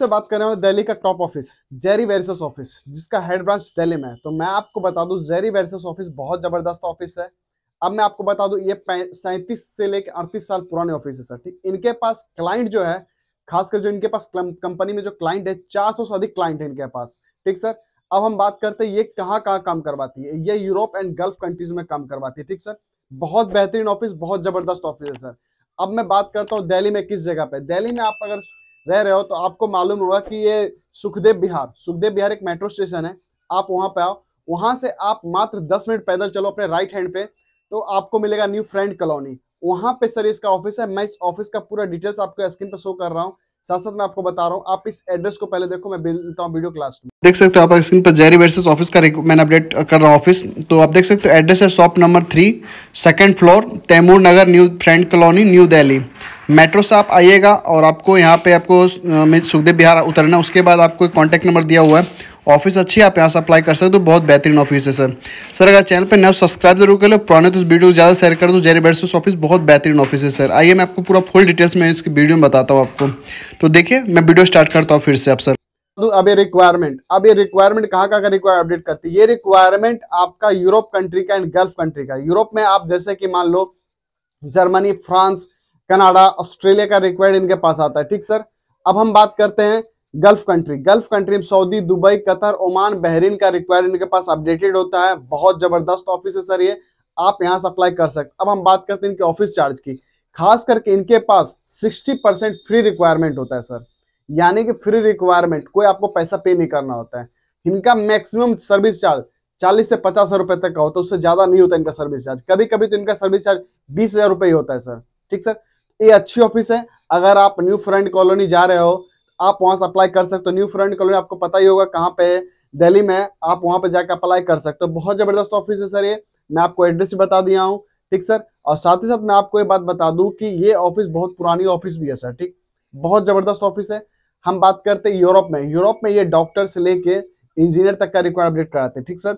से बात करें वाले दिल्ली का टॉप ऑफिस जेरी वेरिसस ऑफिस जिसका हेड ब्रांच दिल्ली में है तो मैं आपको बता दूं जेरी वेरिसस ऑफिस बहुत जबरदस्त ऑफिस है अब मैं आपको बता दूं ये सैंतीस से लेकर अड़तीस साल पुराने ऑफिस है सर ठीक इनके पास क्लाइंट जो है खासकर जो इनके पास कंपनी में जो क्लाइंट है चार से अधिक क्लाइंट है इनके पास ठीक सर अब हम बात करते हैं ये कहाँ कहाँ काम करवाती है ये यूरोप एंड गल्फ कंट्रीज में काम करवाती है ठीक सर बहुत बेहतरीन ऑफिस बहुत जबरदस्त ऑफिस है सर अब मैं बात करता हूँ दिल्ली में किस जगह पे दिल्ली में आप अगर रह रहे हो तो आपको मालूम होगा कि ये सुखदेव बिहार सुखदेव बिहार एक मेट्रो स्टेशन है आप वहां पे आओ वहां से आप मात्र दस मिनट पैदल चलो अपने राइट हैंड पे तो आपको मिलेगा न्यू फ्रेंड कॉलोनी वहां पे सर इसका ऑफिस है मैं इस ऑफिस का पूरा डिटेल्स आपको स्क्रीन पर शो कर रहा हूँ साथ साथ मैं आपको बता रहा हूँ आप इस एड्रेस को पहले देखो मैं देता हूँ वीडियो क्लास में देख सकते हो आप स्क्रीन पर जेरी वर्सेस ऑफिस का मैंने अपडेट कर रहा हूँ ऑफिस तो आप देख सकते हो एड्रेस है shop number three second floor Taimur Nagar new friend colony New Delhi metro से आप आइएगा और आपको यहाँ पे आपको सुखदेव बिहार उतरना उसके बाद आपको कॉन्टैक्ट नंबर दिया हुआ है ऑफिस अच्छी है आप यहाँ से अप्लाई कर सकते हो बहुत बेहतरीन ऑफिस है सर सर अगर चैनल पर नया सब्सक्राइब जरूर कर लो पुराने तो वीडियो ज़्यादा शेयर कर दो जेरी बेडसूस ऑफिस बहुत बेहतरीन ऑफिस है सर आइए मैं आपको पूरा फुल डिटेल्स में इसकी वीडियो में बताता हूँ आपको तो देखिए मैं वीडियो स्टार्ट करता हूँ फिर से आप सर अब ये रिक्वायरमेंट अब ये रिक्वायरमेंट कहाँ कहाँ का रिक्वायर अपडेट करती है ये रिक्वायरमेंट आपका यूरोप कंट्री का एंड गल्फ कंट्री का यूरोप में आप जैसे कि मान लो जर्मनी फ्रांस कनाडा ऑस्ट्रेलिया का रिक्वायर्ड इनके पास आता है ठीक सर अब हम बात करते हैं गल्फ कंट्री गल्फ कंट्री में Saudi Dubai Qatar Oman Bahrain का रिक्वायर्ड इनके पास अपडेटेड होता है बहुत जबरदस्त ऑफिस है सर ये आप यहाँ से अप्लाई कर सकते अब हम बात करते हैं इनके ऑफिस चार्ज की खास करके इनके पास 60 परसेंट फ्री रिक्वायरमेंट होता है सर यानी कि फ्री रिक्वायरमेंट कोई आपको पैसा पे नहीं करना होता है इनका मैक्सिमम सर्विस चार्ज चालीस से पचास हजार रुपए तक का होता तो है उससे ज़्यादा नहीं होता इनका सर्विस चार्ज कभी कभी तो इनका सर्विस चार्ज बीस हजार रुपये ही होता है सर ठीक सर ये अच्छी ऑफिस है अगर आप न्यू फ्रंट कॉलोनी जा रहे हो आप वहां से अप्लाई कर सकते हो न्यू फ्रंट कॉलोनी आपको पता ही होगा कहाँ पे है दिल्ली में आप वहां पे जाकर अप्लाई कर सकते हो बहुत ज़बरदस्त ऑफिस है सर ये मैं आपको एड्रेस बता दिया हूँ ठीक सर और साथ ही साथ मैं आपको ये बात बता दूं कि ये ऑफिस बहुत पुरानी ऑफिस भी है सर ठीक बहुत ज़बरदस्त ऑफिस है हम बात करते हैं यूरोप में यूरोप में ये डॉक्टर से लेके इंजीनियर तक का रिक्वायर अपडेट कराते हैं ठीक सर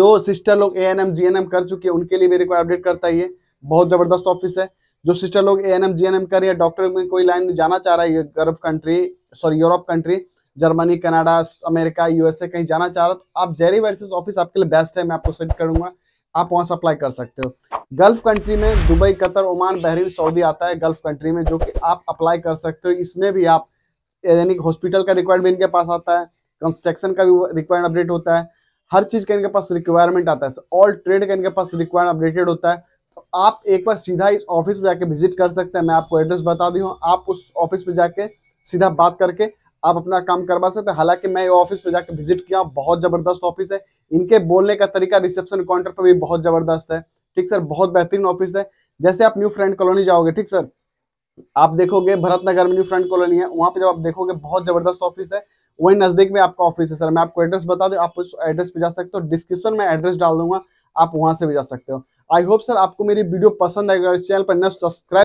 जो सिस्टर लोग ए एन एम कर चुके हैं उनके लिए भी रिक्वायर अपडेट करता है ये बहुत ज़बरदस्त ऑफिस है जो सिस्टर लोग A N M G N M करें या डॉक्टर में कोई लाइन में जाना चाह रहा है Gulf country sorry Europe country Germany Canada America USA कहीं जाना चाह रहा तो आप जेरी वर्सेस ऑफिस आपके लिए बेस्ट है मैं आपको सेंड करूंगा आप वहां से अप्लाई कर सकते हो गल्फ कंट्री में Dubai Qatar Oman Bahrain Saudi आता है गल्फ कंट्री में जो कि आप अप्लाई कर सकते हो इसमें भी आप यानी हॉस्पिटल का रिक्वायरमेंट इनके पास आता है कंस्ट्रक्शन का भी रिक्वायर्ड अपडेट होता है हर चीज़ का इनके पास रिक्वायरमेंट आता है ऑल ट्रेड का इनके पास रिक्वायर्ड अपडेटेड होता है आप एक बार सीधा इस ऑफिस में जाके विजिट कर सकते हैं मैं आपको एड्रेस बता दी हूँ आप उस ऑफिस में जाके सीधा बात करके आप अपना काम करवा सकते हैं हालांकि मैं ऑफिस पे जाकर विजिट किया बहुत ज़बरदस्त ऑफिस है इनके बोलने का तरीका रिसेप्शन काउंटर पर भी बहुत ज़बरदस्त है ठीक सर बहुत बेहतरीन ऑफिस है जैसे आप न्यू फ्रेंड कॉलोनी जाओगे ठीक सर आप देखोगे भरत नगर में न्यू फ्रेंड कॉलोनी है वहाँ पे जब आप देखोगे बहुत ज़बरदस्त ऑफिस है वही नज़दीक में आपका ऑफिस है सर मैं आपको एड्रेस बता दू आप उस एड्रेस पे जा सकते हो डिस्क्रिप्शन में एड्रेस डाल दूंगा आप वहां से भी जा सकते हो आई होप सर आपको मेरी वीडियो पसंद आएगा इस चैनल पर न सब्सक्राइब